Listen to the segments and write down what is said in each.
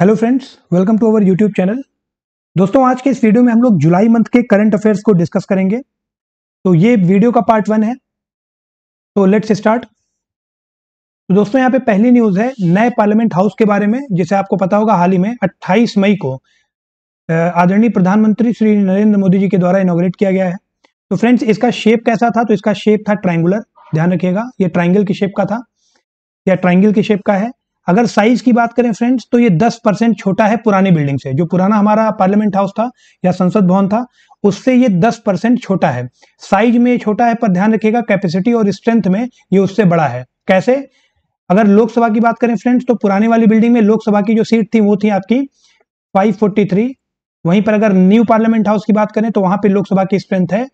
hello friends welcome to our YouTube channel दोस्तों आज के इस वीडियो में हम लोग जुलाई मंथ के करंट अफेयर्स को डिस्कस करेंगे तो ये वीडियो का पार्ट वन है तो लेट्स स्टार्ट तो दोस्तों यहाँ पे पहली न्यूज़ है नए पार्लियामेंट हाउस के बारे में जिसे आपको पता होगा हाल ही में 28 मई को आदरणीय प्रधानमंत्री श्री नरेंद्र मोदी जी के द्वारा इनोग्रेट किया गया है तो फ्रेंड्स इसका शेप कैसा था तो इसका शेप था ट्राइंगुलर ध्यान रखिएगा ये ट्राइंगल की शेप का था या ट्राइंगल की शेप का है अगर साइज की बात करें फ्रेंड्स तो ये 10 परसेंट छोटा है पुराने बिल्डिंग से जो पुराना हमारा पार्लियामेंट हाउस था या संसद भवन था उससे ये 10 परसेंट छोटा है साइज में छोटा है पर ध्यान रखिएगा कैपेसिटी और स्ट्रेंथ में ये उससे बड़ा है कैसे अगर लोकसभा की बात करें फ्रेंड्स तो पुराने वाली बिल्डिंग में लोकसभा की जो सीट थी वो थी आपकी फाइव वहीं पर अगर न्यू पार्लियामेंट हाउस की बात करें तो वहां पर लोकसभा की स्ट्रेंथ है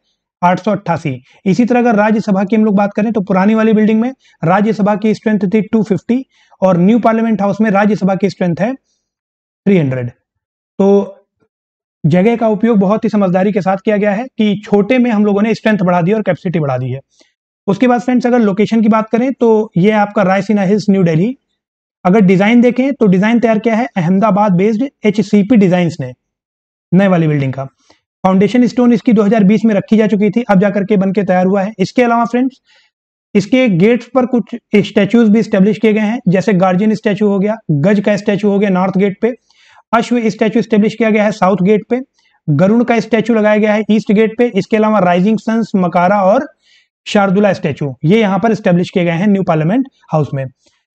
आठ इसी तरह अगर राज्यसभा की हम लोग बात करें तो पुरानी वाली बिल्डिंग में राज्यसभा की स्ट्रेंथ थी 250 और न्यू पार्लियामेंट हाउस में राज्यसभा की स्ट्रेंथ है 300 तो जगह का उपयोग बहुत ही समझदारी के साथ किया गया है कि छोटे में हम लोगों ने स्ट्रेंथ बढ़ा दी और कैपेसिटी बढ़ा दी है उसके बाद फ्रेंड्स अगर लोकेशन की बात करें तो ये आपका रायसीना हिल्स न्यू डेली अगर डिजाइन देखें तो डिजाइन तैयार किया है Ahmedabad based H C P design ने नए वाली बिल्डिंग का फाउंडेशन स्टोन इसकी 2020 में रखी जा चुकी थी अब जाकर के बनके तैयार हुआ है इसके अलावा फ्रेंड्स इसके गेट्स पर कुछ स्टैचूज भी स्टेब्लिश किए गए हैं जैसे गार्जियन स्टैचू हो गया गज का स्टैचू हो गया नॉर्थ गेट पे अश्व स्टैचू स्टेब्लिश किया गया है साउथ गेट पे गरुण का स्टैचू लगाया गया है ईस्ट गेट पे इसके अलावा राइजिंग सन्स मकारा और शार्दुला स्टैचू ये यहाँ पर स्टेब्लिश किए गए हैं न्यू पार्लियामेंट हाउस में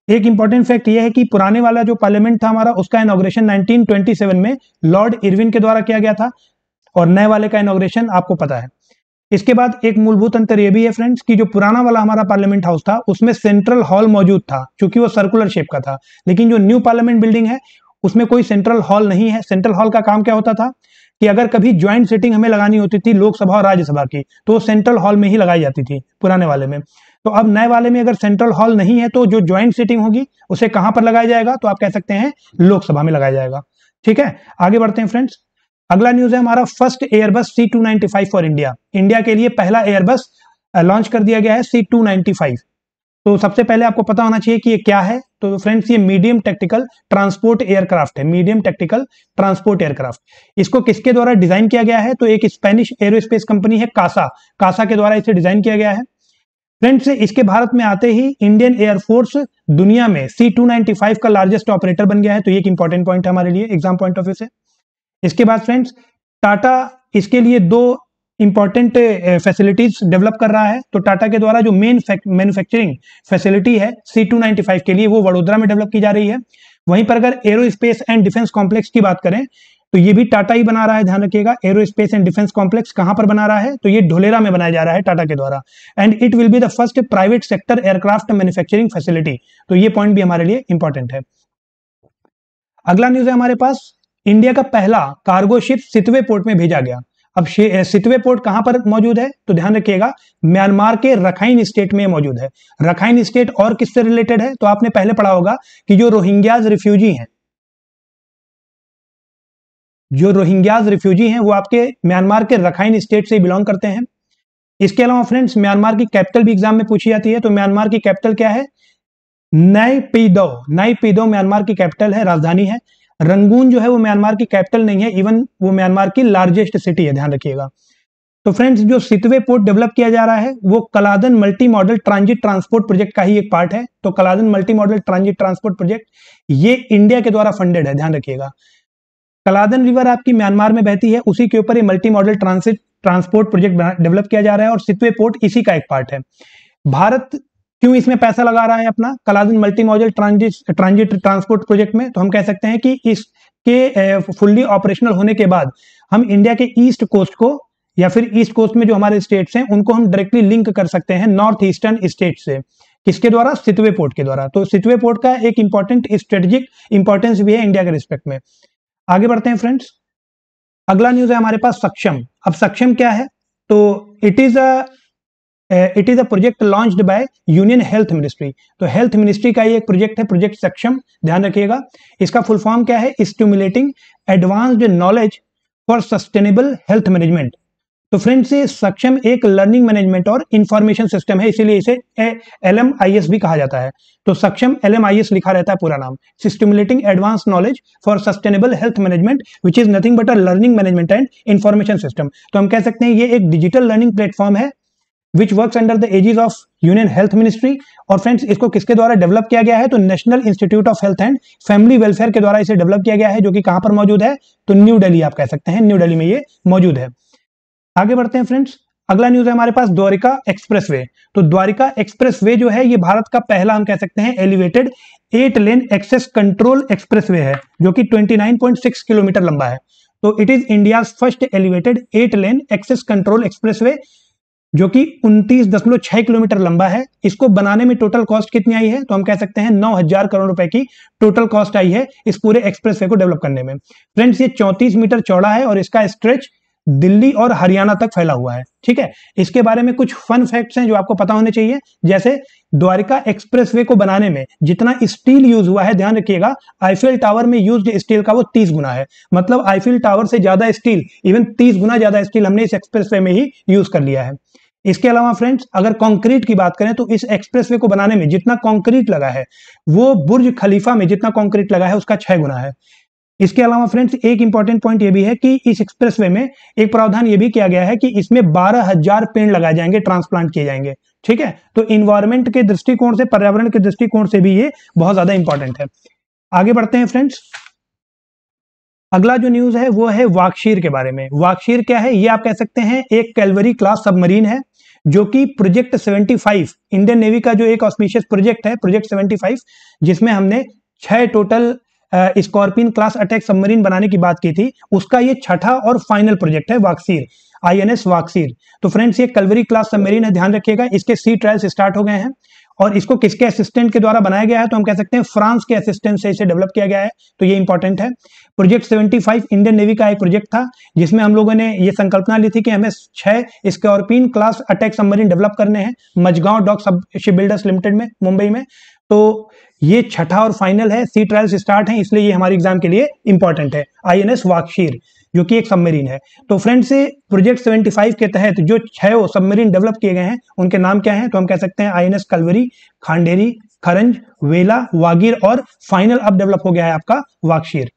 एक इंपॉर्टेंट फैक्ट यह है कि पुराने वाला जो पार्लियामेंट था हमारा उसका इनोग्रेशन 1927 में लॉर्ड इरविन के द्वारा किया गया था और नए वाले का इनोग्रेशन आपको पता है इसके बाद एक मूलभूत अंतर यह भी है फ्रेंड्स कि जो पुराना वाला हमारा पार्लियामेंट हाउस था उसमें सेंट्रल हॉल मौजूद था क्योंकि वो सर्कुलर शेप का था लेकिन जो न्यू पार्लियामेंट बिल्डिंग है उसमें कोई सेंट्रल हॉल नहीं है सेंट्रल हॉल का काम क्या होता था कि अगर कभी ज्वाइंट सीटिंग हमें लगानी होती थी लोकसभा और राज्यसभा की तो सेंट्रल हॉल में ही लगाई जाती थी पुराने वाले में तो अब नए वाले में अगर सेंट्रल हॉल नहीं है तो जो ज्वाइंट सीटिंग होगी उसे कहां पर लगाया जाएगा तो आप कह सकते हैं लोकसभा में लगाया जाएगा ठीक है आगे बढ़ते हैं फ्रेंड्स अगला न्यूज है हमारा first Airbus C two ninety five for India India के लिए पहला एयरबस लॉन्च कर दिया गया है सी टू नाइनटी फाइव तो सबसे पहले आपको पता होना चाहिए कि ये क्या है तो फ्रेंड्स ये मीडियम टेक्टिकल ट्रांसपोर्ट एयरक्राफ्ट है मीडियम टेक्टिकल ट्रांसपोर्ट एयरक्राफ्ट इसको किसके द्वारा डिजाइन किया गया है तो एक स्पेनिश एरोस्पेस कंपनी है कासा कासा के द्वारा इसे डिजाइन किया गया है फ्रेंड्स इसके भारत में आते ही इंडियन एयरफोर्स दुनिया में सी टू नाइनटी फाइव का लार्जेस्ट ऑपरेटर बन गया है तो ये एक इंपॉर्टेंट पॉइंट है हमारे लिए एग्जाम पॉइंट ऑफ व्यू से इसके बाद फ्रेंड्स टाटा इसके लिए दो इंपॉर्टेंट फैसिलिटीज डेवलप कर रहा है तो टाटा के द्वारा जो मेन मैन्युफैक्चरिंग फैसिलिटी है सी टू के लिए वो वडोदरा में डेवलप की जा रही है वहीं पर अगर एरोस्पेस एंड डिफेंस कॉम्प्लेक्स की बात करें तो ये भी टाटा ही बना रहा है ध्यान रखिएगा एरोस्पेस एंड डिफेंस कॉम्प्लेक्स कहां पर बना रहा है तो ये ढोलेरा में बनाया जा रहा है टाटा के द्वारा and it will be the first private sector aircraft manufacturing facility तो ये पॉइंट भी हमारे लिए इंपॉर्टेंट है अगला न्यूज है हमारे पास इंडिया का पहला कार्गो शिप सितवे पोर्ट में भेजा गया अब सितवे पोर्ट कहां पर मौजूद है तो ध्यान रखिएगा म्यांमार के रखाइन स्टेट में मौजूद है रखाइन स्टेट और किससे रिलेटेड है तो आपने पहले पढ़ा होगा कि जो रोहिंग्याज रिफ्यूजी हैं जो रोहिंग्याज रिफ्यूजी हैं वो आपके म्यांमार के रखाइन स्टेट से बिलोंग करते हैं इसके अलावा फ्रेंड्स म्यांमार की कैपिटल भी एग्जाम में पूछी जाती है तो म्यांमार की कैपिटल क्या है नई पीदो नई पीदो म्यांमार की कैपिटल है राजधानी है रंगून जो है वो म्यांमार की कैपिटल नहीं है इवन वो म्यांमार की लार्जेस्ट सिटी है ध्यान रखिएगा तो फ्रेंड्स जो सितवे पोर्ट डेवलप किया जा रहा है वो Kaladan multi modal transit transport project का ही एक पार्ट है तो Kaladan multi modal transit transport project ये इंडिया के द्वारा फंडेड है ध्यान रखिएगा कलादन रिवर आपकी म्यांमार में बहती है उसी के ऊपर ये multi modal transit transport project develop किया जा रहा है और सितवे पोर्ट इसी का एक पार्ट है भारत क्यों इसमें पैसा लगा रहा है अपना Kaladan multi modal transit transit transport project में तो हम कह सकते हैं कि इसके फुल्ली ऑपरेशनल होने के बाद हम इंडिया के ईस्ट कोस्ट को या फिर ईस्ट कोस्ट में जो हमारे स्टेट्स हैं उनको हम डायरेक्टली लिंक कर सकते हैं नॉर्थ ईस्टर्न स्टेट से किसके द्वारा सितवे पोर्ट के द्वारा तो सितवे पोर्ट का एक इंपॉर्टेंट स्ट्रेटेजिक इंपॉर्टेंस भी है इंडिया के रिस्पेक्ट में आगे बढ़ते हैं फ्रेंड्स अगला न्यूज है हमारे पास सक्षम अब सक्षम क्या है तो it is a it is a project launch by union health ministry तो हेल्थ मिनिस्ट्री का ये एक प्रोजेक्ट है प्रोजेक्ट सक्षम ध्यान रखिएगा इसका फुल फॉर्म क्या है stimulating advanced knowledge for sustainable health management तो फ्रेंड्स ये सक्षम एक लर्निंग मैनेजमेंट और इंफॉर्मेशन सिस्टम है इसीलिए इसे एल एम आई एस भी कहा जाता है तो सक्षम एल एम आई एस लिखा रहता है पूरा नाम stimulating advance knowledge for sustainable health management which is nothing but a learning management and information system तो हम कह सकते हैं ये एक डिजिटल लर्निंग प्लेटफॉर्म है which work under the aegis of union health ministry और फ्रेंड्स इसको किसके द्वारा डेवलप किया गया है तो National Institute of Health and Family Welfare के द्वारा इसे डेवलप किया गया है जो कि कहां पर मौजूद है तो न्यू डेली आप कह सकते हैं न्यू डेली में ये मौजूद है आगे बढ़ते हैं फ्रेंड्स अगला न्यूज है हमारे पास द्वारिका एक्सप्रेस वे तो द्वारिका एक्सप्रेस वे जो है ये भारत का पहला हम कह सकते हैं elevated eight lane access control expressway है जो कि 29.6 किलोमीटर लंबा है तो it is India first elevated eight lane access control expressway जो कि उनतीस दशमलव छह किलोमीटर लंबा है इसको बनाने में टोटल कॉस्ट कितनी आई है तो हम कह सकते हैं नौ हजार करोड़ रुपए की टोटल कॉस्ट आई है इस पूरे एक्सप्रेस को डेवलप करने में फ्रेंड्स ये चौंतीस मीटर चौड़ा है और इसका स्ट्रेच दिल्ली और हरियाणा तक फैला हुआ है ठीक है इसके बारे में कुछ फन फैक्ट्स हैं जो आपको पता होने चाहिए जैसे द्वारिका एक्सप्रेसवे को बनाने में जितना स्टील यूज हुआ है ध्यान रखिएगा आईफिल टावर में यूज स्टील का वो तीस गुना है मतलब आईफिल टावर से ज्यादा स्टील इवन तीस गुना ज्यादा स्टील हमने इस एक्सप्रेस में ही यूज कर लिया है इसके अलावा फ्रेंड्स अगर कंक्रीट की बात करें तो इस एक्सप्रेसवे को बनाने में जितना कंक्रीट लगा है वो बुर्ज खलीफा में जितना कंक्रीट लगा है उसका छह गुना है इसके अलावा फ्रेंड्स एक इंपॉर्टेंट पॉइंट ये भी है कि इस एक्सप्रेसवे में एक प्रावधान ये भी किया गया है कि इसमें बारह हजार पेड़ लगाए जाएंगे ट्रांसप्लांट किए जाएंगे ठीक है तो इन्वायरमेंट के दृष्टिकोण से पर्यावरण के दृष्टिकोण से भी ये बहुत ज्यादा इंपॉर्टेंट है आगे बढ़ते हैं फ्रेंड्स अगला जो न्यूज है वो है वाक्शीर के बारे में वाक्शीर क्या है ये आप कह सकते हैं एक कैलवरी क्लास सबमरीन है जो कि प्रोजेक्ट 75 इंडियन नेवी का जो एक ऑस्पिशियस प्रोजेक्ट है प्रोजेक्ट 75 जिसमें हमने छह total scorpion class attack submarine बनाने की बात की थी उसका ये छठा और फाइनल प्रोजेक्ट है वाक्सीर आईएनएस वाक्सीर तो फ्रेंड्स ये कलवरी क्लास सबमरीन है ध्यान रखिएगा इसके सी ट्रायल्स स्टार्ट हो गए हैं और इसको किसके असिस्टेंट के द्वारा बनाया गया है तो हम कह सकते हैं फ्रांस के असिस्टेंट से इसे डेवलप किया गया है तो ये इंपॉर्टेंट है प्रोजेक्ट 75 इंडियन नेवी का एक प्रोजेक्ट था जिसमें हम लोगों ने ये संकल्पना ली थी कि हमें छह Scorpene class attack submarine develop करने हैं मजगांव डॉक सब शिप बिल्डर्स लिमिटेड में मुंबई में तो ये छठा और फाइनल है सी ट्रायल्स स्टार्ट हैं इसलिए ये हमारे एग्जाम के लिए इंपॉर्टेंट है आई एन एस वाक्शीर जो कि एक सबमरीन है तो फ्रेंड्स प्रोजेक्ट 75 के तहत जो छह सबमरीन डेवलप किए गए हैं उनके नाम क्या हैं तो हम कह सकते हैं आईएनएस कलवरी खांडेरी खरंज वेला वागीर और फाइनल अब डेवलप हो गया है आपका वाक्शीर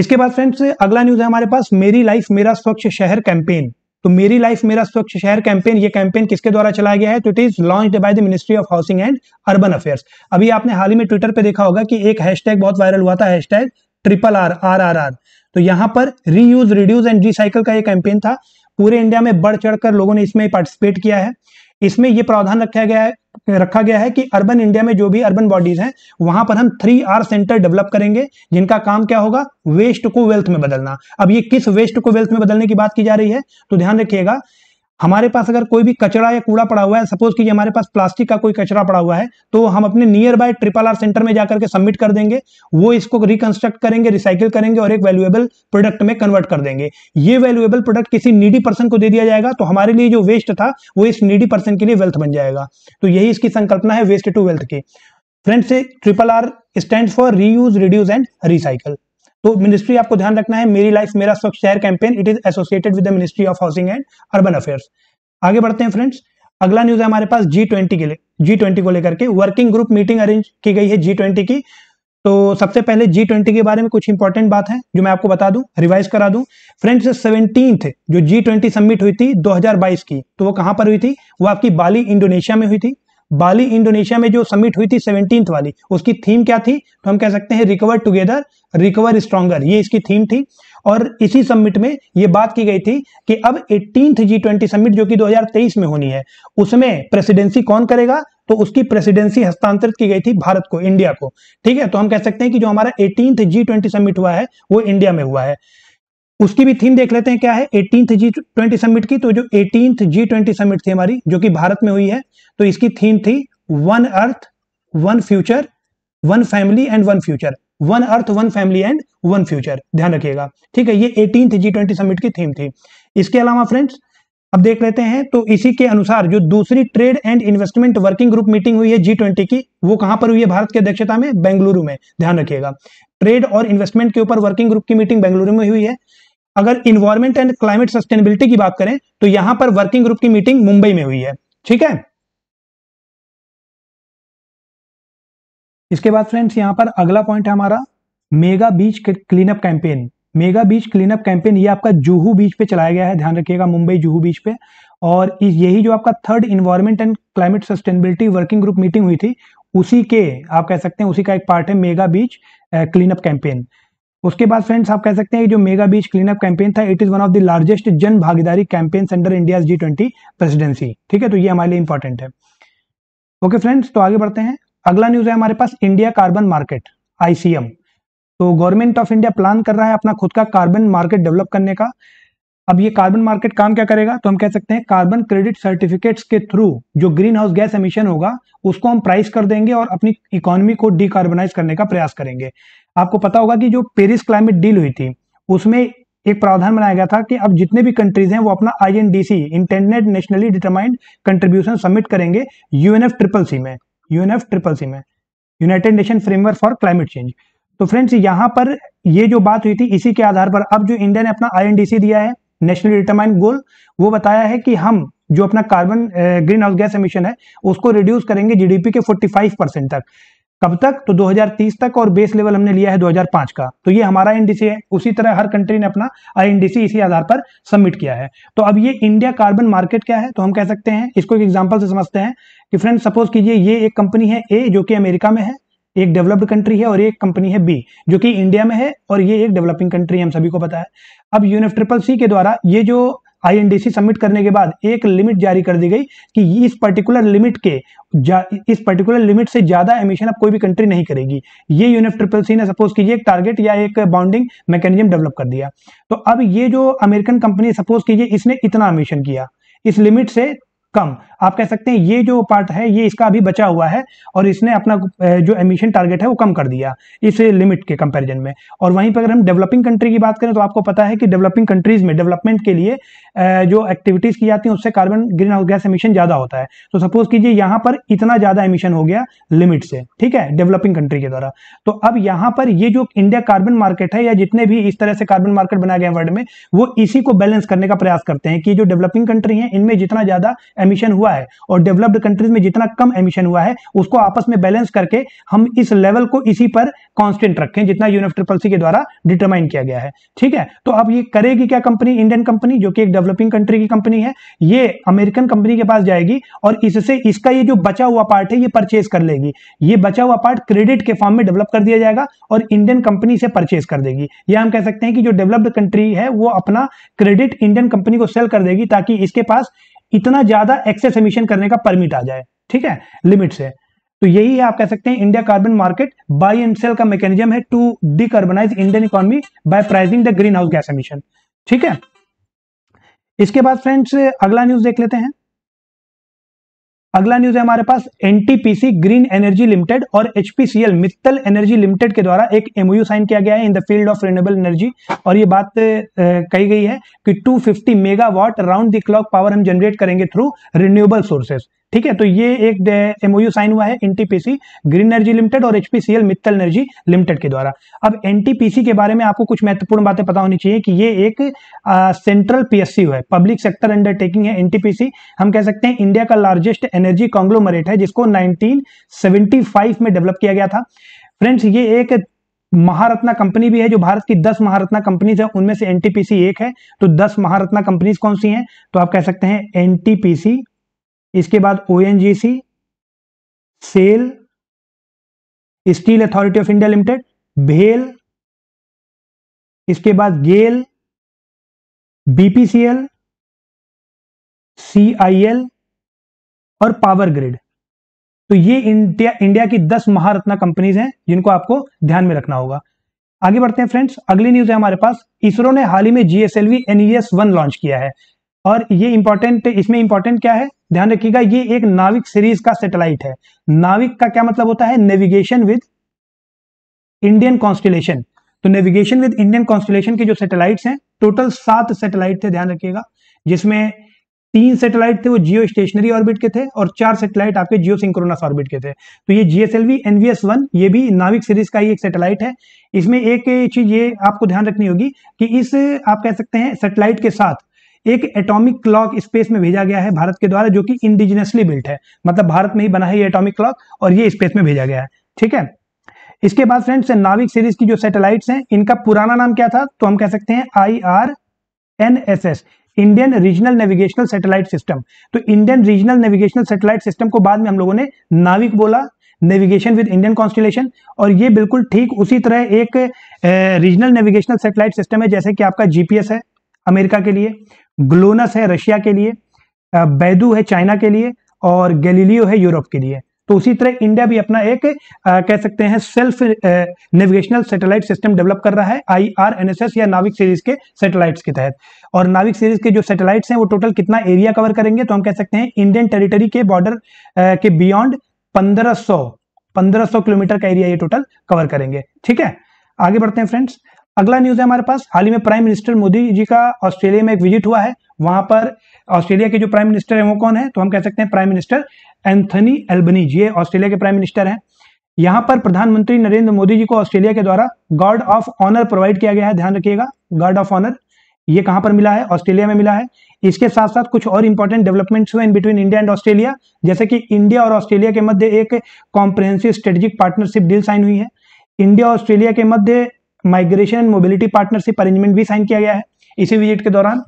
इसके बाद फ्रेंड्स अगला न्यूज है हमारे पास मेरी लाइफ मेरा स्वच्छ शहर कैंपेन तो मेरी लाइफ मेरा स्वच्छ शहर कैंपेन ये कैंपेन किसके द्वारा चलाया गया है तो it is launch by the ministry of housing and urban affairs अभी आपने हाल ही में ट्विटर पे देखा होगा कि एक हैशटैग बहुत वायरल हुआ था hashtag triple R R R R तो यहाँ पर रीयूज रिड्यूज एंड रिसाइकल का ये कैंपेन था पूरे इंडिया में बढ़ चढ़कर लोगों ने इसमें पार्टिसिपेट किया है इसमें यह प्रावधान रखा गया है रखा गया है कि अर्बन इंडिया में जो भी अर्बन बॉडीज हैं वहां पर हम थ्री आर सेंटर डेवलप करेंगे जिनका काम क्या होगा वेस्ट को वेल्थ में बदलना अब ये किस वेस्ट को वेल्थ में बदलने की बात की जा रही है तो ध्यान रखिएगा हमारे पास अगर कोई भी कचरा या कूड़ा पड़ा हुआ है सपोज कीजिए हमारे पास प्लास्टिक का कोई कचरा पड़ा हुआ है तो हम अपने nearby triple R centre में जाकर के सबमिट कर देंगे वो इसको रिकंस्ट्रक्ट करेंगे रिसाइकिल करेंगे और एक वैल्यूएबल प्रोडक्ट में कन्वर्ट कर देंगे ये वैल्यूएबल प्रोडक्ट किसी नीडी पर्सन को दे दिया जाएगा तो हमारे लिए जो वेस्ट था वो इस नीडी पर्सन के लिए वेल्थ बन जाएगा तो यही इसकी संकल्पना है वेस्ट टू वेल्थ की friends triple R stand for reuse reduce and recycle तो मिनिस्ट्री आपको ध्यान रखना है मेरी लाइफ मेरा स्वच्छ शहर campaign it is associated with the ministry of housing and urban affairs आगे बढ़ते हैं फ्रेंड्स अगला न्यूज है हमारे पास जी ट्वेंटी के लिए जी ट्वेंटी को लेकर के वर्किंग ग्रुप मीटिंग अरेंज की गई है जी ट्वेंटी की तो सबसे पहले जी ट्वेंटी के बारे में कुछ इंपॉर्टेंट बात है जो मैं आपको बता दूं रिवाइज करा दूं फ्रेंड्स सेवनटीन जो जी ट्वेंटी सबमिट हुई थी 2022 की तो वो कहां पर हुई थी वो आपकी बाली इंडोनेशिया में हुई थी बाली इंडोनेशिया में जो समिट हुई थी सेवनटीन वाली उसकी थीम क्या थी तो हम कह सकते हैं रिकवर टुगेदर रिकवर स्ट्रॉगर ये इसकी थीम थी और इसी समिट में ये बात की गई थी कि अब एटीन जी ट्वेंटी समिट जो कि 2023 में होनी है उसमें प्रेसिडेंसी कौन करेगा तो उसकी प्रेसिडेंसी हस्तांतरित की गई थी भारत को इंडिया को ठीक है तो हम कह सकते हैं कि जो हमारा एटीन जी ट्वेंटी समिट हुआ है वो इंडिया में हुआ है उसकी भी थीम देख लेते हैं क्या है एटीनथ जी ट्वेंटी समिट की तो जो एटीनथ जी ट्वेंटी समिट थी हमारी जो कि भारत में हुई है तो इसकी थीम थी one earth one future one family and one future one earth one family and one future ध्यान रखिएगा ठीक है ये एटीन जी ट्वेंटी समिट की थीम थी इसके अलावा फ्रेंड्स अब देख लेते हैं तो इसी के अनुसार जो दूसरी trade and investment working group meeting हुई है जी ट्वेंटी की वो कहां पर हुई है भारत की अध्यक्षता में बेंगलुरु में ध्यान रखिएगा ट्रेड और इन्वेस्टमेंट के ऊपर वर्किंग ग्रुप की मीटिंग बेंगलुरु में हुई है अगर इन्वायरमेंट एंड क्लाइमेट सस्टेनेबिलिटी की बात करें तो यहां पर वर्किंग ग्रुप की मीटिंग मुंबई में हुई है ठीक है इसके बाद फ्रेंड्स यहां पर अगला पॉइंट है हमारा mega beach cleanup campaign mega beach cleanup campaign ये आपका जुहू बीच पे चलाया गया है ध्यान रखिएगा मुंबई जुहू बीच पे और यही जो आपका third environment and climate sustainability working group meeting हुई थी उसी के आप कह सकते हैं उसी का एक पार्ट है मेगा बीच क्लीनअप कैंपेन उसके बाद फ्रेंड्स आप कह सकते हैं जो मेगा बीच क्लीनअप कैंपेन था it is one of the largest जन भागीदारी campaign under India G twenty presidency ठीक है तो ये हमारे लिए इंपॉर्टेंट है ओके okay, फ्रेंड्स तो आगे बढ़ते हैं अगला न्यूज है हमारे पास इंडिया कार्बन मार्केट आईसीएम तो गवर्नमेंट ऑफ इंडिया प्लान कर रहा है अपना खुद का कार्बन मार्केट डेवलप करने का अब ये कार्बन मार्केट काम क्या करेगा तो हम कह सकते हैं कार्बन क्रेडिट सर्टिफिकेट्स के थ्रू जो ग्रीन हाउस गैस एमिशन होगा उसको हम प्राइस कर देंगे और अपनी इकोनॉमी को डीकार्बनाइज करने का प्रयास करेंगे आपको पता होगा कि जो पेरिस क्लाइमेट डील हुई थी उसमें एक प्रावधान बनाया गया था कि अब जितने भी कंट्रीज हैं वो अपना I internet nationally determined contribution submit करेंगे यूएनएफ ट्रिपल सी में यूएनएफ ट्रिपल सी में United Nation Framework for Climate Change तो फ्रेंड्स यहां पर ये जो बात हुई थी इसी के आधार पर अब जो इंडिया ने अपना आई दिया है नेशनल डिटरमाइन गोल वो बताया है कि हम जो अपना carbon green house gas emission है उसको रिड्यूस करेंगे जीडीपी के 45 परसेंट तक कब तक तो 2030 तक और बेस लेवल हमने लिया है 2005 का तो ये हमारा एनडीसी है उसी तरह हर कंट्री ने अपना आईएनडीसी इसी आधार पर सबमिट किया है तो अब ये इंडिया कार्बन मार्केट क्या है तो हम कह सकते हैं इसको एक एग्जांपल से समझते हैं कि फ्रेंड सपोज कीजिए ये एक कंपनी है ए जो कि अमेरिका में है एक डेवलप्ड कंट्री है और एक कंपनी है बी जो कि इंडिया में है और ये एक डेवलपिंग कंट्री है हम सभी को पता है अब यूनिफ ट्रिपल सी के द्वारा ये जो आईएनडीसी सबमिट करने के बाद एक लिमिट जारी कर दी गई कि इस पर्टिकुलर लिमिट के इस पर्टिकुलर लिमिट से ज्यादा एमिशन अब कोई भी कंट्री नहीं करेगी ये यूनिफ ट्रिपल सी ने सपोज कीजिए एक टारगेट या एक बाउंडिंग मैकेनिज्म डेवलप कर दिया तो अब ये जो अमेरिकन कंपनी सपोज कीजिए इसने इतना एमिशन किया इस लिमिट से कम आप कह सकते हैं ये जो पार्ट है ये इसका अभी बचा हुआ है और इसने अपना जो एमिशन टारगेट है वो कम कर दिया इस लिमिट के कंपैरिजन में और वहीं पर अगर हम डेवलपिंग कंट्री की बात करें तो आपको पता है कि डेवलपिंग कंट्रीज में डेवलपमेंट के लिए जो एक्टिविटीज की जाती है उससे carbon green house gas emission ज्यादा होता है तो सपोज कीजिए यहां पर इतना ज्यादा एमिशन हो गया लिमिट से ठीक है डेवलपिंग कंट्री के द्वारा तो अब यहां पर ये जो इंडिया कार्बन मार्केट है या जितने भी इस तरह से कार्बन मार्केट बनाया गया वर्ल्ड में वो इसी को बैलेंस करने का प्रयास करते हैं कि जो डेवलपिंग कंट्री है इनमें जितना ज्यादा एमिशन हुआ है और डेवलप्ड कंट्रीज में जितना कम एमिशन हुआ है उसको आपस में बैलेंस करके हम इस लेवल को इसी पर कांस्टेंट रखें जितना यूनिफ ट्रिपल के द्वारा डिटरमाइन किया गया है ठीक है तो अब ये करेगी क्या कंपनी इंडियन कंपनी जो कि एक डेवलपिंग कंट्री की कंपनी है ये अमेरिकन कंपनी के पास जाएगी और इससे इसका ये जो बचा हुआ पार्ट है ये परचेज कर लेगी ये बचा हुआ पार्ट क्रेडिट के फॉर्म में डेवलप कर दिया जाएगा और इंडियन कंपनी से परचेज कर देगी या हम कह सकते हैं कि जो डेवलप्ड कंट्री है वो अपना क्रेडिट इंडियन कंपनी को सेल कर देगी ताकि इसके पास इतना ज्यादा एक्सेस एमिशन करने का परमिट आ जाए ठीक है लिमिट से तो यही है आप कह सकते हैं India carbon market buy and sell का मैकेनिज्म है to decarbonise Indian economy by pricing the green house gas emission ठीक है इसके बाद फ्रेंड्स अगला न्यूज देख लेते हैं अगला न्यूज है हमारे पास एनटीपीसी ग्रीन एनर्जी लिमिटेड और एचपीसीएल मित्तल एनर्जी लिमिटेड के द्वारा एक एमओयू साइन किया गया है in the field of renewable energy और ये बात कही गई है कि 250 megawatt round the clock power हम जनरेट करेंगे थ्रू रिन्यूएबल सोर्सेस ठीक है तो ये एक एमओयू साइन हुआ है एनटीपीसी ग्रीन एनर्जी लिमिटेड और एचपीसीएल मित्तल एनर्जी लिमिटेड के द्वारा अब एनटीपीसी के बारे में आपको कुछ महत्वपूर्ण बातें पता होनी चाहिए कि ये एक आ, सेंट्रल पीएससी है पब्लिक सेक्टर अंडरटेकिंग है एनटीपीसी हम कह सकते हैं इंडिया का लार्जेस्ट एनर्जी कॉन्ग्लोमरेट है जिसको नाइनटीन में डेवलप किया गया था फ्रेंड्स ये एक महारत्ना कंपनी भी है जो भारत की दस महारत्ना कंपनीज है उनमें से एनटीपीसी एक है तो दस महारत्ना कंपनीज कौन सी हैं तो आप कह सकते हैं एनटीपीसी इसके बाद ओ SAIL steel authority of India limited भेल इसके बाद गेल बीपीसीएल सीआईएल और पावर ग्रिड तो ये इंडिया इंडिया की 10 महारत्न कंपनीज हैं जिनको आपको ध्यान में रखना होगा आगे बढ़ते हैं फ्रेंड्स अगली न्यूज है हमारे पास इसरो ने हाल ही में GSLV NES e one launch किया है और ये इंपॉर्टेंट इसमें इंपॉर्टेंट क्या है ध्यान रखिएगा ये एक नाविक सीरीज का सैटेलाइट है नाविक का क्या मतलब होता है नेविगेशन विद इंडियन कॉन्स्टिलेशन तो नेविगेशन विद इंडियन कॉन्स्टिलेशन के जो सैटेलाइट्स हैं टोटल सात सैटेलाइट थे ध्यान रखिएगा जिसमें तीन सैटेलाइट थे वो जियो स्टेशनरी ऑर्बिट के थे और चार सैटेलाइट आपके जियो सिंक्रोनस ऑर्बिट के थे तो ये जीएसएलवी एनवीएस वन ये भी नाविक सीरीज का ही एक सैटेलाइट है इसमें एक चीज ये आपको ध्यान रखनी होगी कि इस आप कह सकते हैं सैटेलाइट के साथ एक एटॉमिक क्लॉक स्पेस में भेजा गया है भारत के द्वारा जो कि इंडिजिनसली बिल्ट है मतलब भारत में ही बना है ये एटॉमिक क्लॉक और ये स्पेस में भेजा गया है ठीक है इसके बाद फ्रेंड्स नाविक सीरीज की जो सैटेलाइट्स हैं इनका पुराना नाम क्या था तो हम कह सकते हैं I R N S S Indian regional navigational satellite system तो Indian regional navigational satellite system को बाद में हम लोगों ने नाविक बोला नेविगेशन विद इंडियन कॉन्स्टिलेशन और ये बिल्कुल ठीक उसी तरह एक रीजनल नेविगेशनल सैटेलाइट सिस्टम है जैसे कि आपका जीपीएस है अमेरिका के लिए ग्लोनस है रशिया के लिए बैदू है चाइना के लिए और गैलीलियो है यूरोप के लिए तो उसी तरह इंडिया भी अपना एक आ, कह सकते हैं self navigational satellite system develop कर रहा है I R N S S या नाविक सीरीज के सैटेलाइट्स के तहत और नाविक सीरीज के जो सैटेलाइट्स हैं वो टोटल कितना एरिया कवर करेंगे तो हम कह सकते हैं इंडियन टेरिटरी के बॉर्डर के बियॉन्ड पंद्रह सौ पंद्रह सौ किलोमीटर का एरिया ये टोटल कवर करेंगे ठीक है आगे बढ़ते हैं फ्रेंड्स अगला न्यूज है हमारे पास हाल ही में प्राइम मिनिस्टर मोदी जी का ऑस्ट्रेलिया में एक विजिट हुआ है वहां पर ऑस्ट्रेलिया के जो प्राइम मिनिस्टर है वो कौन है तो हम कह सकते हैं prime minister Anthony Albanese ji Australia के प्राइम मिनिस्टर हैं यहां पर प्रधानमंत्री नरेंद्र मोदी जी को ऑस्ट्रेलिया के द्वारा गार्ड ऑफ ऑनर प्रोवाइड किया गया है ध्यान रखिएगा गार्ड ऑफ ऑनर ये कहां पर मिला है ऑस्ट्रेलिया में मिला है इसके साथ साथ कुछ और इंपॉर्टेंट डेवलपमेंट्स हुए in between India and Australia जैसे कि इंडिया और ऑस्ट्रेलिया के मध्य एक comprehensive strategic partnership deal sign हुई है इंडिया ऑस्ट्रेलिया के मध्य माइग्रेशन मोबिलिटी पार्टनरशिप अरेंजमेंट भी साइन किया गया है इसी विजिट के दौरान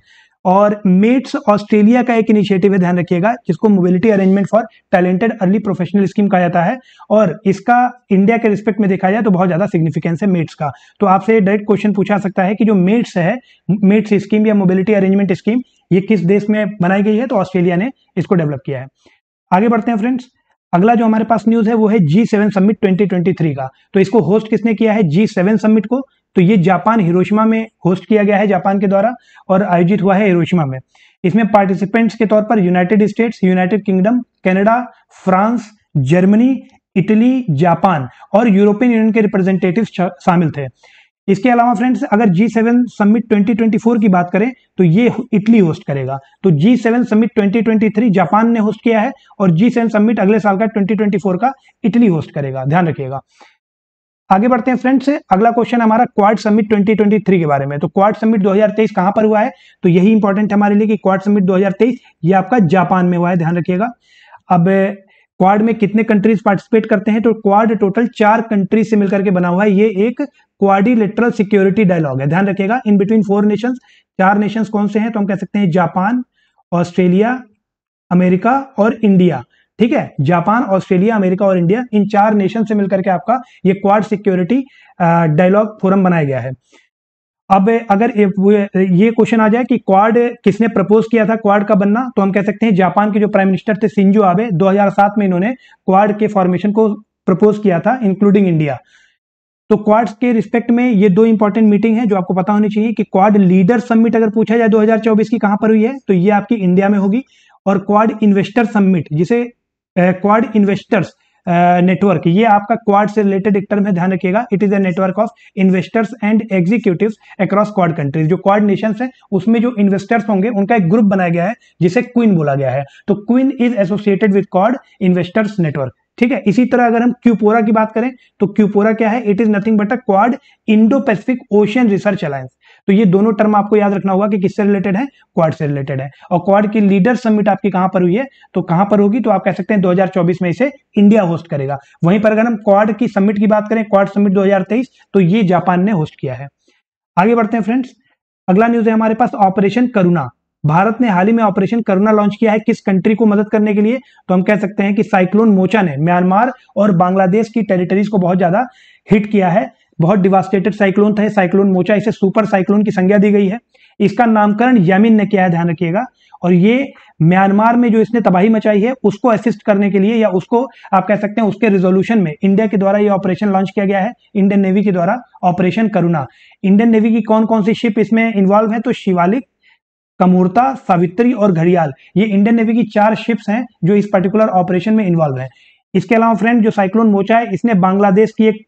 और मेट्स ऑस्ट्रेलिया का एक इनिशिएटिव है ध्यान रखिएगा जिसको mobility arrangement for talented early professional scheme कहा जाता है और इसका इंडिया के रिस्पेक्ट में देखा जाए तो बहुत ज्यादा सिग्निफिकेंस है मेट्स का तो आपसे डायरेक्ट क्वेश्चन पूछा सकता है कि जो मेट्स है मेट्स स्कीम या मोबिलिटी अरेंजमेंट स्कीम ये किस देश में बनाई गई है तो ऑस्ट्रेलिया ने इसको डेवलप किया है आगे बढ़ते हैं फ्रेंड्स अगला जो हमारे पास न्यूज है वो है जी सेवन समिट ट्वेंटी का तो इसको होस्ट किसने किया है जी सेवन समिट को तो ये जापान हिरोशिमा में होस्ट किया गया है जापान के द्वारा और आयोजित हुआ है हिरोशिमा में इसमें पार्टिसिपेंट्स के तौर पर United States United Kingdom Canada France Germany Italy Japan और यूरोपियन यूनियन के रिप्रेजेंटेटिव शामिल थे इसके अलावा फ्रेंड्स अगर जी सेवन समिट ट्वेंटी की बात करें तो ये इटली होस्ट करेगा तो G seven summit twenty Japan ने होस्ट किया है और जी सेवन समिट अगले साल का 2024 का इटली होस्ट करेगा ध्यान रखिएगा आगे बढ़ते हैं फ्रेंड्स अगला क्वेश्चन हमारा क्वाड समिट 2023 के बारे में तो क्वाड समिट 2023 कहां पर हुआ है तो यही इंपॉर्टेंट हमारे लिए कि क्वाड समिट 2023 ये आपका जापान में हुआ है ध्यान रखिएगा अब क्वाड में कितने कंट्रीज पार्टिसिपेट करते हैं तो क्वाड टोटल चार कंट्रीज से मिलकर के बना हुआ है ये एक क्वारिलेटरल सिक्योरिटी डायलॉग है ध्यान रखिएगा इन बिटवीन फोर नेशंस चार नेशंस कौन से हैं तो हम कह सकते हैं जापान ऑस्ट्रेलिया अमेरिका और इंडिया ठीक है जापान ऑस्ट्रेलिया अमेरिका और इंडिया इन चार नेशन से मिलकर के आपका ये क्वाड सिक्योरिटी डायलॉग फोरम बनाया गया है अब अगर ये क्वेश्चन आ जाए कि क्वाड किसने प्रपोज किया था क्वाड का बनना तो हम कह सकते हैं जापान के जो प्राइम मिनिस्टर थे सिंजो आबे 2007 में इन्होंने क्वाड के फॉर्मेशन को प्रपोज किया था इंक्लूडिंग इंडिया तो क्वाड के रिस्पेक्ट में ये दो इंपॉर्टेंट मीटिंग है जो आपको पता होनी चाहिए कि क्वाड लीडर सम्मिट अगर पूछा जाए 2024 की कहां पर हुई है तो ये आपकी इंडिया में होगी और क्वाड इन्वेस्टर सम्मिट जिसे क्वाड इन्वेस्टर्स नेटवर्क ये आपका क्वाड से रिलेटेड एक टर्म है ध्यान रखिएगा it is a network of investors and executive across Quad countries जो क्वाड नेशन है उसमें जो इन्वेस्टर्स होंगे उनका एक ग्रुप बनाया गया है जिसे क्वीन बोला गया है तो QUIN is associated with Quad investors network ठीक है इसी तरह अगर हम क्यूपोरा की बात करें तो क्यूपोरा क्या है it is nothing but a Quad Indo Pacific ocean research alliance तो ये दोनों टर्म आपको याद रखना होगा कि किससे रिलेटेड है क्वाड से रिलेटेड है और क्वाड की लीडर समिट आपकी कहां पर हुई है तो कहां पर होगी तो आप कह सकते हैं 2024 में इसे इंडिया होस्ट करेगा वहीं पर अगर हम क्वाड की समिट की बात करें क्वाड समिट दो तो ये जापान ने होस्ट किया है आगे बढ़ते हैं फ्रेंड्स अगला न्यूज है हमारे पास ऑपरेशन करुणा भारत ने हाल ही में ऑपरेशन करुणा लॉन्च किया है किस कंट्री को मदद करने के लिए तो हम कह सकते हैं कि साइक्लोन मोचा ने म्यांमार और बांग्लादेश की टेरिटरीज को बहुत ज्यादा हिट किया है बहुत डिवास्टेटेड साइक्लोन था साइक्लोन मोचा इसे सुपर साइक्लोन की संज्ञा दी गई है इसका नामकरण यमिन ने किया है ध्यान रखिएगा और ये म्यांमार में जो इसने तबाही मचाई है उसको असिस्ट करने के लिए या उसको आप कह सकते हैं उसके रिजोल्यूशन में इंडिया के द्वारा ये ऑपरेशन लॉन्च किया गया है इंडियन नेवी के द्वारा ऑपरेशन करुणा इंडियन नेवी की कौन कौन सी शिप इसमें इन्वॉल्व है तो शिवालिक कमूरता सावित्री और घड़ियाल ये इंडियन नेवी की चार शिप्स हैं जो इस पर्टिकुलर ऑपरेशन में इन्वॉल्व हैं इसके अलावा फ्रेंड जो साइक्लोन मोचा है इसने बांग्लादेश की एक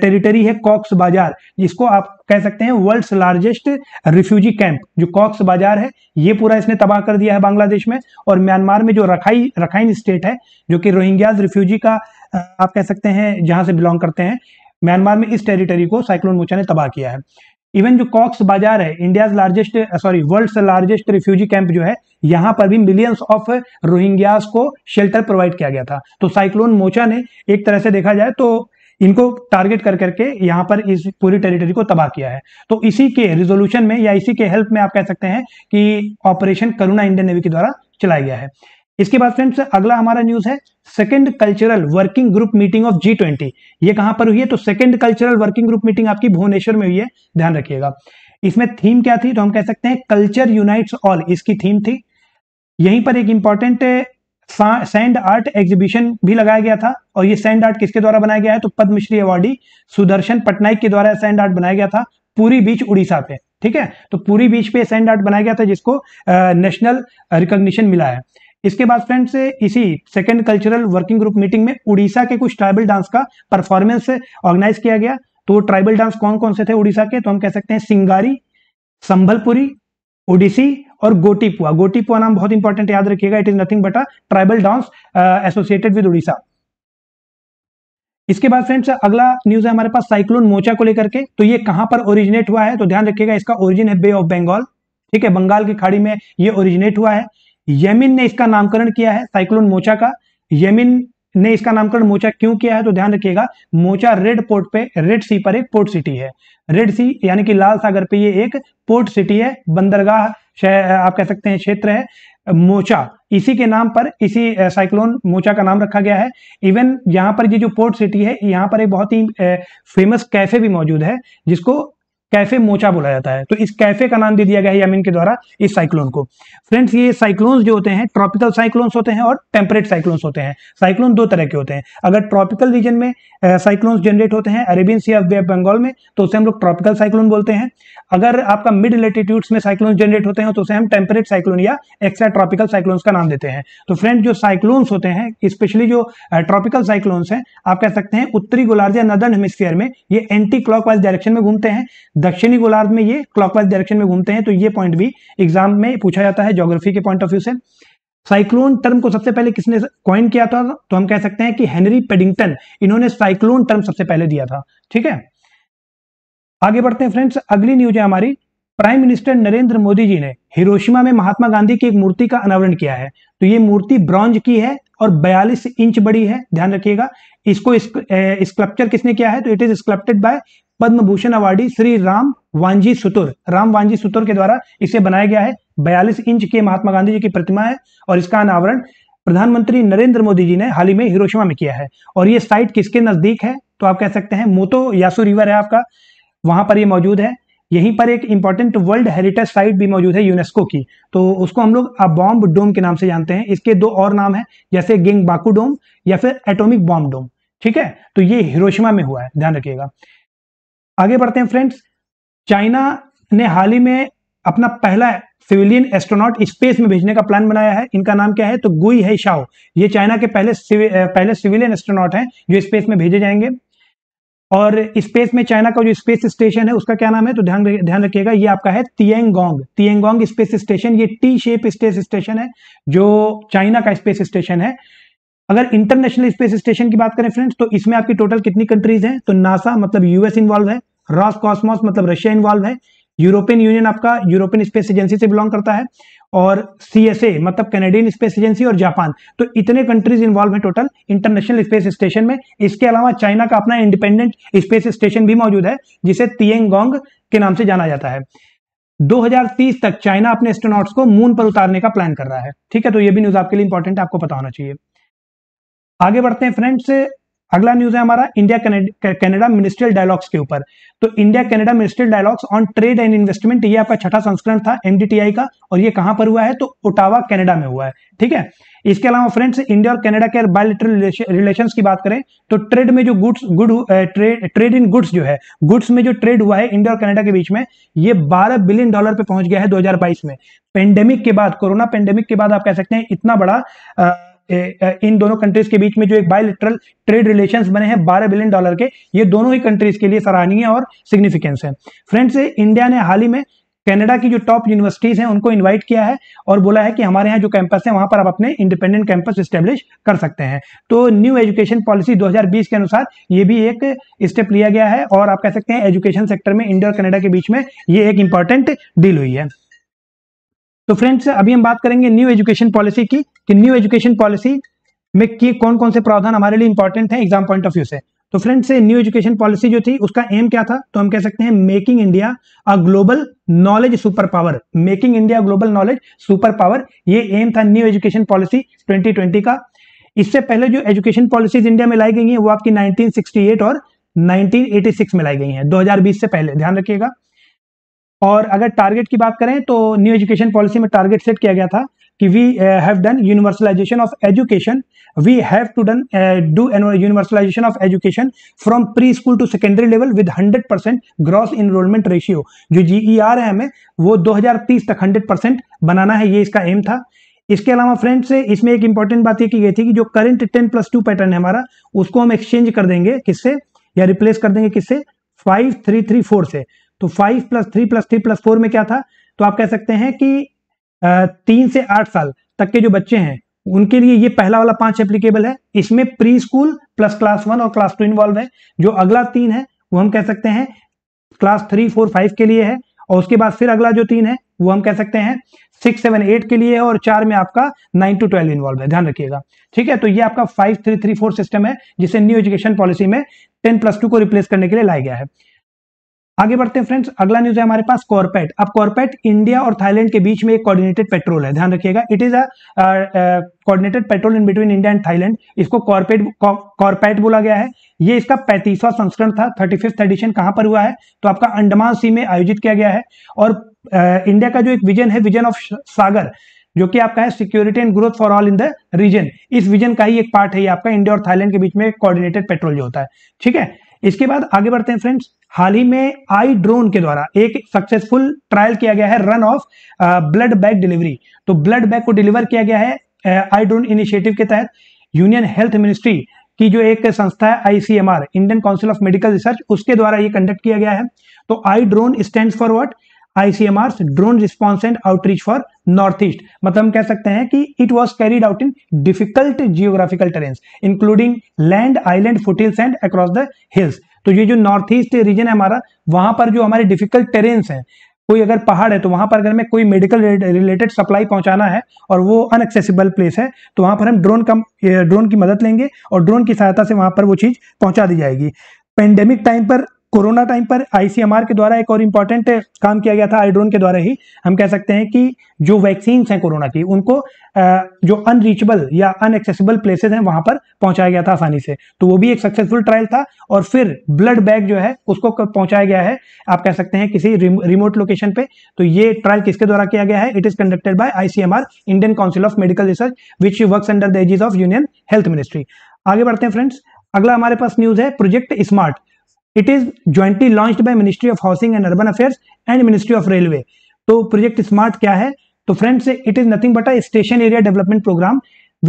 टेरिटरी है कॉक्स बाजार जिसको आप कह सकते हैं वर्ल्ड्स लार्जेस्ट रिफ्यूजी कैंप जो कॉक्स बाजार है ये पूरा इसने तबाह कर दिया है बांग्लादेश में और म्यांमार में जो रखाई रखाइन स्टेट है जो कि रोहिंग्याज रिफ्यूजी का आप कह सकते हैं जहां से बिलोंग करते हैं म्यांमार में इस टेरिटरी को साइक्लोन मोचा ने तबाह किया है इवन जो कॉक्स बाजार है India largest sorry world largest refugee camp जो है यहां पर भी मिलियंस ऑफ रोहिंग्यास को शेल्टर प्रोवाइड किया गया था तो साइक्लोन मोचा ने एक तरह से देखा जाए तो इनको टारगेट कर करके यहाँ पर इस पूरी टेरिटरी को तबाह किया है तो इसी के रिजोल्यूशन में या इसी के हेल्प में आप कह सकते हैं कि ऑपरेशन करुणा इंडियन नेवी के द्वारा चलाया गया है इसके बाद फ्रेंड्स अगला हमारा न्यूज है second cultural working group meeting of G twenty ये कहां पर हुई है तो second cultural working group meeting आपकी भुवनेश्वर में हुई है ध्यान रखिएगा इसमें थीम क्या थी तो हम कह सकते हैं कल्चर यूनाइट्स ऑल इसकी थीम थी यहीं पर एक इंपॉर्टेंट सैंड आर्ट एग्जीबिशन भी लगाया गया था और ये सैंड आर्ट किसके द्वारा बनाया गया है तो पद्मश्री अवार्डी सुदर्शन पटनायक के द्वारा सैंड आर्ट बनाया गया था पूरी बीच उड़ीसा पे ठीक है तो पूरी बीच पे सैंड आर्ट बनाया गया था जिसको नेशनल रिकॉग्निशन मिला है इसके बाद फ्रेंड्स इसी second cultural working group meeting में उड़ीसा के कुछ ट्राइबल डांस का परफॉर्मेंस ऑर्गेनाइज किया गया तो ट्राइबल डांस कौन कौन से थे उड़ीसा के तो हम कह सकते हैं सिंगारी संभलपुरी ओडिसी और गोटीपुआ गोटीपुआ नाम बहुत इंपॉर्टेंट याद रखिएगा it is nothing but a tribal dance associated with Orissa इसके बाद फ्रेंड्स अगला न्यूज है हमारे पास साइक्लोन मोचा को लेकर के तो ये कहां पर ओरिजिनेट हुआ है तो ध्यान रखिएगा इसका ओरिजिन है बे ऑफ बंगाल ठीक है बंगाल की खाड़ी में ये ओरिजिनेट हुआ है यमिन ने इसका नामकरण किया है साइक्लोन मोचा का यमिन ने इसका नामकरण मोचा क्यों किया है तो ध्यान रखिएगा मोचा रेड पोर्ट पे रेड सी पर एक पोर्ट सिटी है रेड सी यानी कि लाल सागर पे ये एक पोर्ट सिटी है बंदरगाह आप कह सकते हैं क्षेत्र है मोचा इसी के नाम पर इसी साइक्लोन मोचा का नाम रखा गया है इवन यहाँ पर ये जो पोर्ट सिटी है यहाँ पर एक बहुत ही फेमस कैफे भी मौजूद है जिसको कैफे मोचा बोला जाता है तो इस कैफे का नाम दे दिया गया है यमीन के द्वारा इस साइक्लोन को फ्रेंड्स ये साइक्लोन्स जो होते हैं ट्रॉपिकल साइक्लोन्स होते हैं और टेम्परेट साइक्लोन्स होते हैं साइक्लोन दो तरह के होते हैं अगर ट्रॉपिकल रीजन में साइक्लोन्स जनरेट होते हैं अरेबियन सी ऑफ बंगाल में तो उसे हम लोग ट्रॉपिकल साइक्लोन बोलते हैं अगर आपका मिड लेटीट्यूड्स में साइक्लोन जनरेट होते हैं तो उसे हम टेम्परेट साइक्लोन या एक्स्ट्रा ट्रॉपिकल साइक्लोन्स का नाम देते हैं तो फ्रेंड जो साइक्लोन्स होते हैं स्पेशली जो ट्रॉपिकल साइक्लोन्स हैं आप कह सकते हैं उत्तरी गोलार्ध या नदर्न हेमिस्फीयर में ये एंटी क्लॉक डायरेक्शन में घूमते हैं दक्षिणी गोलार्ध में ये क्लॉकवाइज डायरेक्शन में घूमते हैं तो ये पॉइंट भी एग्जाम में पूछा जाता है ज्योग्राफी के पॉइंट ऑफ व्यू से साइक्लोन टर्म को सबसे पहले किसने क्वाइन किया था तो हम कह सकते हैं कि हेनरी पेडिंगटन इन्होंने साइक्लोन टर्म सबसे पहले दिया था ठीक है आगे बढ़ते हैं फ्रेंड्स अगली न्यूज है हमारी प्राइम मिनिस्टर नरेंद्र मोदी जी ने हिरोशिमा में महात्मा गांधी की एक मूर्ति का अनावरण किया है तो ये मूर्ति ब्रॉन्ज की है और 42 इंच बड़ी है ध्यान रखिएगा इसको स्कल्पचर किसने किया है तो it is sculpted by Padma Bhushan awardee Shri Ram Vanji Sutar Ram Vanji Sutar के द्वारा इसे बनाया गया है बयालीस इंच के महात्मा गांधी जी की प्रतिमा है और इसका अनावरण प्रधानमंत्री नरेंद्र मोदी जी ने हाल ही में हिरोशिमा में किया है और ये साइट किसके नजदीक है तो आप कह सकते हैं मोतो यासू रिवर है आपका वहां पर ये मौजूद है यहीं पर एक इंपॉर्टेंट वर्ल्ड हेरिटेज साइट भी मौजूद है यूनेस्को की तो उसको हम लोग बॉम्ब डोम के नाम से जानते हैं इसके दो और नाम है जैसे गिंग बाकू डोम या फिर एटोमिक बॉम्ब डोम ठीक है तो ये हिरोशिमा में हुआ है ध्यान रखिएगा आगे बढ़ते हैं फ्रेंड्स चाइना ने हाल ही में अपना पहला सिविलियन एस्ट्रोनॉट स्पेस में भेजने का प्लान बनाया है इनका नाम क्या है तो गुई है शाओ ये चाइना के पहले पहले सिविलियन एस्ट्रोनॉट हैं जो स्पेस में भेजे जाएंगे और स्पेस में चाइना का जो स्पेस स्टेशन है उसका क्या नाम है तो ध्यान ध्यान रखिएगा ये आपका है तियंगोंग तियंगोंग स्पेस स्टेशन ये टी शेप स्पेस स्टेशन है जो चाइना का स्पेस स्टेशन है अगर इंटरनेशनल स्पेस स्टेशन की बात करें फ्रेंड्स तो इसमें आपकी टोटल कितनी कंट्रीज हैं तो नासा मतलब यूएस इन्वॉल्व है रॉस कॉस्मोस मतलब रशिया इन्वॉल्व है यूरोपियन यूनियन आपका यूरोपियन स्पेस एजेंसी से बिलोंग करता है और सी मतलब कैनेडियन स्पेस एजेंसी और जापान तो इतने कंट्रीज इन्वॉल्व है टोटल इंटरनेशनल स्पेस स्टेशन में इसके अलावा चाइना का अपना इंडिपेंडेंट स्पेस स्टेशन भी मौजूद है जिसे तियंगोंग के नाम से जाना जाता है 2030 तक चाइना अपने एस्ट्रोनॉट्स को मून पर उतारने का प्लान कर रहा है ठीक है तो ये भी न्यूज आपके लिए इंपॉर्टेंट आपको पता होना चाहिए आगे बढ़ते हैं फ्रेंड्स अगला न्यूज है हमारा इंडिया कनाडा मिनिस्ट्रियल डायलॉग्स के ऊपर तो India Canada ministerial dialogues on trade and investment ये आपका छठा संस्करण था एनडीटीआई का और ये कहां पर हुआ है तो ओटावा कनाडा में हुआ है ठीक है इसके अलावा फ्रेंड्स इंडिया और कनाडा के बायोलिटरल रिलेशन की बात करें तो ट्रेड में जो goods good trade trade in goods जो है गुड्स में जो ट्रेड हुआ है इंडिया और कनाडा के बीच में ये 12 बिलियन डॉलर पे पहुंच गया है 2022 में पेंडेमिक के बाद कोरोना पेंडेमिक के बाद आप कह सकते हैं इतना बड़ा आ, इन दोनों कंट्रीज के बीच में जो एक बायोलिटरल ट्रेड रिलेशंस बने हैं 12 बिलियन डॉलर के ये दोनों ही कंट्रीज के लिए सराहनीय और सिग्निफिकेंस है फ्रेंड्स इंडिया ने हाल ही में कनाडा की जो टॉप यूनिवर्सिटीज हैं उनको इनवाइट किया है और बोला है कि हमारे यहाँ जो कैंपस है वहां पर आप अपने इंडिपेंडेंट कैंपस स्टेब्लिश कर सकते हैं तो न्यू एजुकेशन पॉलिसी 2020 के अनुसार ये भी एक स्टेप लिया गया है और आप कह सकते हैं एजुकेशन सेक्टर में इंडिया और कनाडा के बीच में ये एक इंपॉर्टेंट डील हुई है तो फ्रेंड्स अभी हम बात करेंगे न्यू एजुकेशन पॉलिसी की कि न्यू एजुकेशन पॉलिसी में की कौन कौन से प्रावधान हमारे लिए इंपॉर्टेंट है एग्जाम पॉइंट ऑफ व्यू से तो फ्रेंड्स न्यू एजुकेशन पॉलिसी जो थी उसका एम क्या था तो हम कह सकते हैं making India a global knowledge super power making India global knowledge super power ये एम था न्यू एजुकेशन पॉलिसी 2020 का इससे पहले जो एजुकेशन पॉलिसीज इंडिया में लाई गई हैं वो आपकी 1968 और 1986 में लाई गई हैं 2020 से पहले ध्यान रखिएगा और अगर टारगेट की बात करें तो न्यू एजुकेशन पॉलिसी में टारगेट सेट किया गया था कि we have done universalization of education we have to done do universalization of education from pre school to secondary level with 100 percent gross enrolment ratio जो जी आर e है हमें वो 2030 तक 100 परसेंट बनाना है ये इसका एम था इसके अलावा फ्रेंड्स इसमें एक इंपॉर्टेंट बात ये की गई थी कि जो current ten plus two pattern है हमारा उसको हम एक्सचेंज कर देंगे किससे या रिप्लेस कर देंगे किससे फाइव थ्री थ्री फोर से तो five plus three plus three plus four में क्या था तो आप कह सकते हैं कि तीन से आठ साल तक के जो बच्चे हैं उनके लिए ये पहला वाला पांच एप्लीकेबल है इसमें pre school plus class one और क्लास टू इन्वॉल्व है जो अगला तीन है वो हम कह सकते हैं क्लास थ्री फोर फाइव के लिए है और उसके बाद फिर अगला जो तीन है वो हम कह सकते हैं सिक्स सेवन एट के लिए है और चार में आपका नाइन टू ट्वेल्व इन्वॉल्व है ध्यान रखिएगा ठीक है तो ये आपका five three three four system है जिसे न्यू एजुकेशन पॉलिसी में टेन प्लस टू को रिप्लेस करने के लिए लाया गया है आगे बढ़ते हैं फ्रेंड्स अगला न्यूज है हमारे पास कॉर्पेट अब कॉर्पेट इंडिया और थाईलैंड के बीच में एक कोऑर्डिनेटेड पेट्रोल है ध्यान रखिएगा it is a coordinated patrol in between India and Thailand इसको कॉर्पेट कॉर्पेट बोला गया है ये इसका पैंतीसवां संस्करण था थर्टी फिफ्थ एडिशन कहां पर हुआ है तो आपका अंडमान सी में आयोजित किया गया है और इंडिया का जो एक विजन है विजन ऑफ सागर जो कि आपका है security and growth for all in the region इस विजन का ही एक पार्ट है ये आपका इंडिया और थाईलैंड के बीच में कोऑर्डिनेटेड पेट्रोल जो होता है ठीक है इसके बाद आगे बढ़ते हैं फ्रेंड्स हाल ही में आई ड्रोन के द्वारा एक सक्सेसफुल ट्रायल किया गया है run of blood bag delivery तो ब्लड बैग को डिलीवर किया गया है आई ड्रोन इनिशिएटिव के तहत यूनियन हेल्थ मिनिस्ट्री की जो एक संस्था है ICMR Indian council of medical research उसके द्वारा ये कंडक्ट किया गया है तो I drone stand for what ICMR drone response and outreach for north east मतलब हम कह सकते हैं कि it was carried out in difficult geographical terrain including land island foothills and across the hills तो ये जो नॉर्थ ईस्ट रीजन है हमारा वहां पर जो हमारे डिफिकल्ट टेरेन्स हैं कोई अगर पहाड़ है तो वहां पर अगर हमें कोई मेडिकल रिलेटेड सप्लाई पहुंचाना है और वो अनएक्सेसिबल प्लेस है तो वहां पर हम ड्रोन का ड्रोन की मदद लेंगे और ड्रोन की सहायता से वहां पर वो चीज़ पहुंचा दी जाएगी पेंडेमिक टाइम पर कोरोना टाइम पर आईसीएमआर के द्वारा एक और इंपॉर्टेंट काम किया गया था आईड्रोन के द्वारा ही हम कह सकते हैं कि जो वैक्सीन हैं कोरोना की उनको जो अनरीचेबल या अनएक्सेसिबल प्लेसेस हैं वहां पर पहुंचाया गया था आसानी से तो वो भी एक सक्सेसफुल ट्रायल था और फिर ब्लड बैग जो है उसको पहुंचाया गया है आप कह सकते हैं किसी रिमोट लोकेशन पे तो ये ट्रायल किसके द्वारा किया गया है it is conducted by ICMR Indian council of medical research which work under the aegis of union health ministry आगे बढ़ते हैं फ्रेंड्स अगला हमारे पास न्यूज है project SMART it is jointly launched by ministry of housing and urban affairs and ministry of railway तो project SMART क्या है तो friends it is nothing but a station area development programme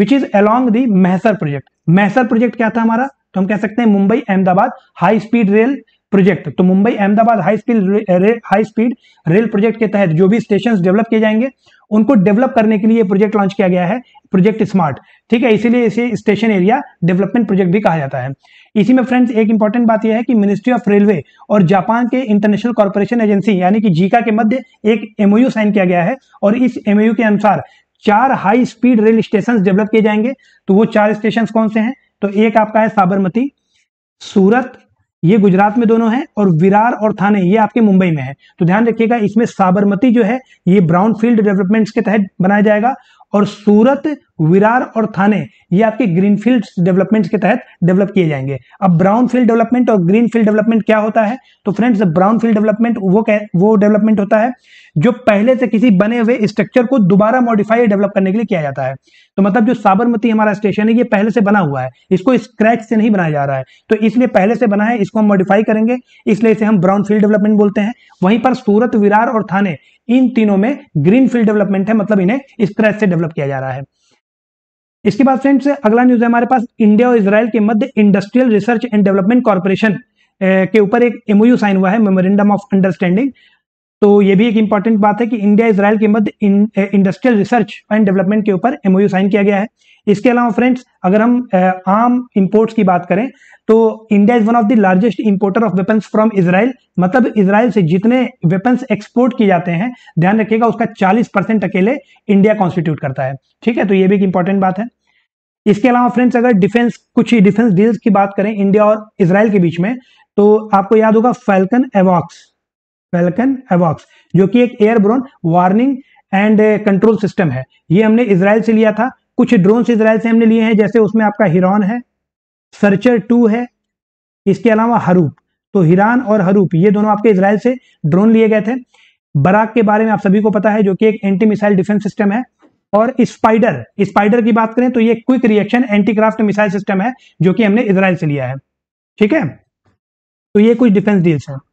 which is along the महसर project MAHSR project क्या था हमारा तो हम कह सकते हैं Mumbai Ahmedabad high speed rail project तो Mumbai Ahmedabad high speed high speed rail project के तहत जो भी स्टेशन डेवलप किए जाएंगे उनको डेवलप करने के लिए प्रोजेक्ट लॉन्च किया गया है प्रोजेक्ट स्मार्ट ठीक है इसीलिए इसे स्टेशन एरिया डेवलपमेंट प्रोजेक्ट भी कहा जाता है इसी में फ्रेंड्स एक इंपॉर्टेंट बात यह है कि मिनिस्ट्री ऑफ रेलवे और जापान के इंटरनेशनल कॉरपोरेशन एजेंसी यानी कि जीका के मध्य एक एमओयू साइन किया गया है और इस एमओयू के अनुसार चार high speed rail station develop किए जाएंगे तो वो चार स्टेशन कौन से हैं तो एक आपका है साबरमती सूरत ये गुजरात में दोनों हैं और विरार और थाने ये आपके मुंबई में है तो ध्यान रखिएगा इसमें साबरमती जो है ये ब्राउन फील्ड डेवलपमेंट्स के तहत बनाया जाएगा और सूरत विरार और थाने ये आपके ग्रीनफील्ड डेवलपमेंट के तहत डेवलप किए जाएंगे अब ब्राउन फील्ड डेवलपमेंट और ग्रीन फील्ड डेवलपमेंट क्या होता है तो फ्रेंड्स ब्राउन फील्ड डेवलपमेंट वो कह, वो डेवलपमेंट होता है जो पहले से किसी बने हुए स्ट्रक्चर को दोबारा मॉडिफाई डेवलप करने के लिए किया जाता है तो मतलब जो साबरमती हमारा स्टेशन है ये पहले से बना हुआ है इसको स्क्रैच से नहीं बनाया जा रहा है तो इसलिए पहले से बना है इसको हम मॉडिफाई करेंगे इसलिए इसे हम ब्राउन फील्ड डेवलपमेंट बोलते हैं वहीं पर सूरत विरार और थाने इन तीनों में ग्रीन फील्ड डेवलपमेंट है मतलब इन्हें इस तरह से डेवलप किया जा रहा है इसके बाद फ्रेंड्स अगला न्यूज है हमारे पास इंडिया और इसराइल के मध्य industrial research and development corporation के ऊपर एक एमओयू साइन हुआ है मेमोरेंडम ऑफ अंडरस्टैंडिंग तो ये भी एक इंपॉर्टेंट बात है कि इंडिया इसराइल के मध्य इंडस्ट्रियल रिसर्च एंड डेवलपमेंट के ऊपर एमओयू साइन किया गया है इसके अलावा फ्रेंड्स अगर हम eh, आम इंपोर्ट्स की बात करें तो India is one of the largest importer of weapons from Israel मतलब इसराइल से जितने वेपन्स एक्सपोर्ट किए जाते हैं ध्यान रखिएगा उसका 40 परसेंट अकेले इंडिया कॉन्स्टिट्यूट करता है ठीक है तो ये भी एक इंपॉर्टेंट बात है इसके अलावा फ्रेंड्स अगर डिफेंस कुछ डिफेंस डील्स की बात करें इंडिया और इसराइल के बीच में तो आपको याद होगा फैल्कन एवॉक्स वेलकन एवॉक्स जो कि एक airborne warning and control system है ये हमने इसराइल से लिया था कुछ ड्रोन इसराइल से हमने लिए हैं जैसे उसमें आपका हिरॉन है सर्चर टू है इसके अलावा हरूप तो हिरान और हरूप ये दोनों आपके इसराइल से ड्रोन लिए गए थे बराक के बारे में आप सभी को पता है जो कि एक एंटी मिसाइल डिफेंस सिस्टम है और स्पाइडर स्पाइडर की बात करें तो ये quick reaction antiaircraft missile system है जो कि हमने इसराइल से लिया है ठीक है तो ये कुछ डिफेंस डील्स हैं